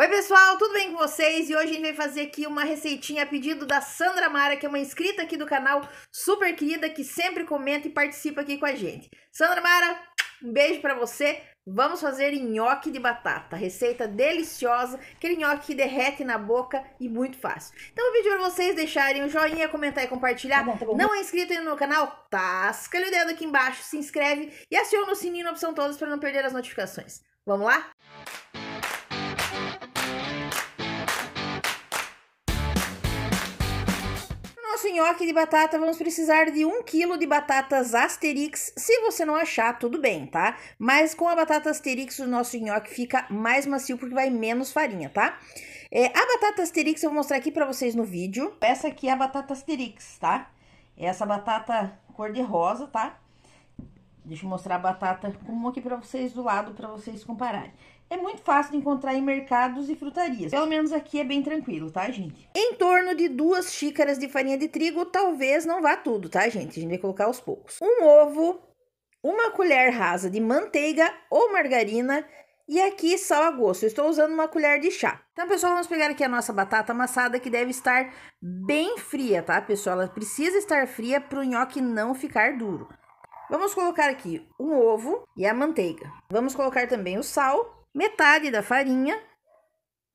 Oi pessoal, tudo bem com vocês? E hoje a gente vai fazer aqui uma receitinha a pedido da Sandra Mara, que é uma inscrita aqui do canal, super querida, que sempre comenta e participa aqui com a gente. Sandra Mara, um beijo para você. Vamos fazer nhoque de batata, receita deliciosa, aquele nhoque que derrete na boca e muito fácil. Então eu pedi para vocês deixarem um joinha, comentar e compartilhar. Tá bom, tá bom. Não é inscrito ainda no canal? Tasca o dedo aqui embaixo, se inscreve e aciona o sininho na opção todas para não perder as notificações. Vamos lá? Música nosso nhoque de batata, vamos precisar de 1 kg de batatas asterix. Se você não achar, tudo bem, tá? Mas com a batata asterix, o nosso nhoque fica mais macio porque vai menos farinha, tá? É, a batata asterix eu vou mostrar aqui pra vocês no vídeo. Essa aqui é a batata asterix, tá? Essa batata cor de rosa, tá? Deixa eu mostrar a batata comum aqui pra vocês do lado, pra vocês compararem. É muito fácil de encontrar em mercados e frutarias. Pelo menos aqui é bem tranquilo, tá, gente? Em torno de duas xícaras de farinha de trigo, talvez não vá tudo, tá, gente? A gente vai colocar aos poucos. Um ovo, uma colher rasa de manteiga ou margarina e aqui sal a gosto. Eu estou usando uma colher de chá. Então, pessoal, vamos pegar aqui a nossa batata amassada que deve estar bem fria, tá, pessoal? Ela precisa estar fria para o nhoque não ficar duro. Vamos colocar aqui um ovo e a manteiga. Vamos colocar também o sal, metade da farinha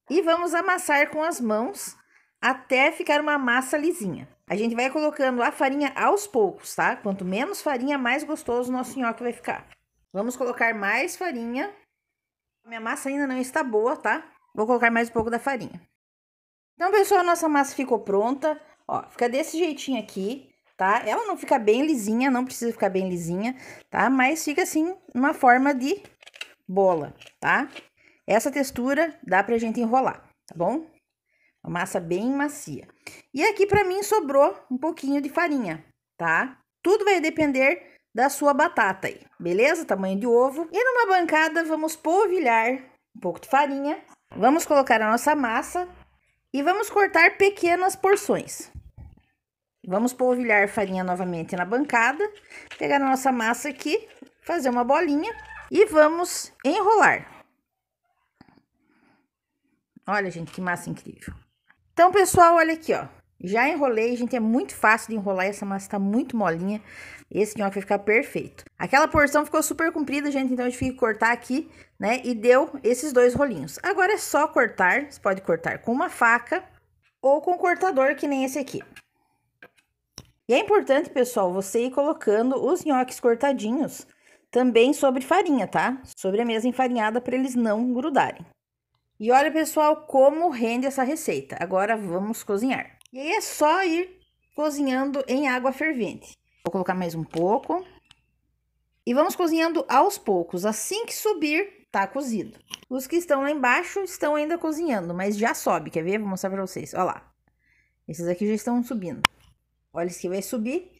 e vamos amassar com as mãos até ficar uma massa lisinha. A gente vai colocando a farinha aos poucos, tá? Quanto menos farinha, mais gostoso o nosso nhoque vai ficar. Vamos colocar mais farinha. Minha massa ainda não está boa, tá? Vou colocar mais um pouco da farinha. Então, pessoal, nossa massa ficou pronta. Ó, fica desse jeitinho aqui tá? Ela não fica bem lisinha, não precisa ficar bem lisinha, tá? Mas fica assim, uma forma de bola, tá? Essa textura dá pra gente enrolar, tá bom? Uma massa bem macia. E aqui pra mim sobrou um pouquinho de farinha, tá? Tudo vai depender da sua batata aí, beleza? Tamanho de ovo. E numa bancada vamos polvilhar um pouco de farinha. Vamos colocar a nossa massa e vamos cortar pequenas porções, Vamos polvilhar farinha novamente na bancada, pegar a nossa massa aqui, fazer uma bolinha e vamos enrolar. Olha, gente, que massa incrível. Então, pessoal, olha aqui, ó. Já enrolei, gente, é muito fácil de enrolar, essa massa tá muito molinha. Esse nhoque vai ficar perfeito. Aquela porção ficou super comprida, gente, então a gente fica cortar aqui, né? E deu esses dois rolinhos. Agora é só cortar, você pode cortar com uma faca ou com um cortador, que nem esse aqui. E é importante, pessoal, você ir colocando os nhoques cortadinhos também sobre farinha, tá? Sobre a mesa enfarinhada para eles não grudarem. E olha, pessoal, como rende essa receita. Agora vamos cozinhar. E aí é só ir cozinhando em água fervente. Vou colocar mais um pouco. E vamos cozinhando aos poucos. Assim que subir, tá cozido. Os que estão lá embaixo estão ainda cozinhando, mas já sobe. Quer ver? Vou mostrar para vocês. Olha lá. Esses aqui já estão subindo. Olha que vai subir.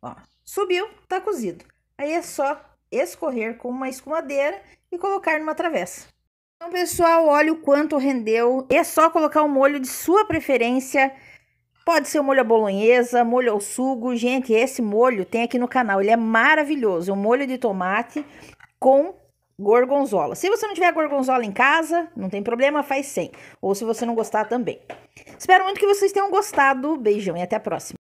Ó, subiu, tá cozido. Aí é só escorrer com uma escumadeira e colocar numa travessa. Então, pessoal, olha o quanto rendeu. É só colocar o um molho de sua preferência. Pode ser o molho à bolonhesa, molho ao sugo. Gente, esse molho tem aqui no canal. Ele é maravilhoso. É um molho de tomate com gorgonzola. Se você não tiver gorgonzola em casa, não tem problema, faz sem. Ou se você não gostar também. Espero muito que vocês tenham gostado. Beijão e até a próxima.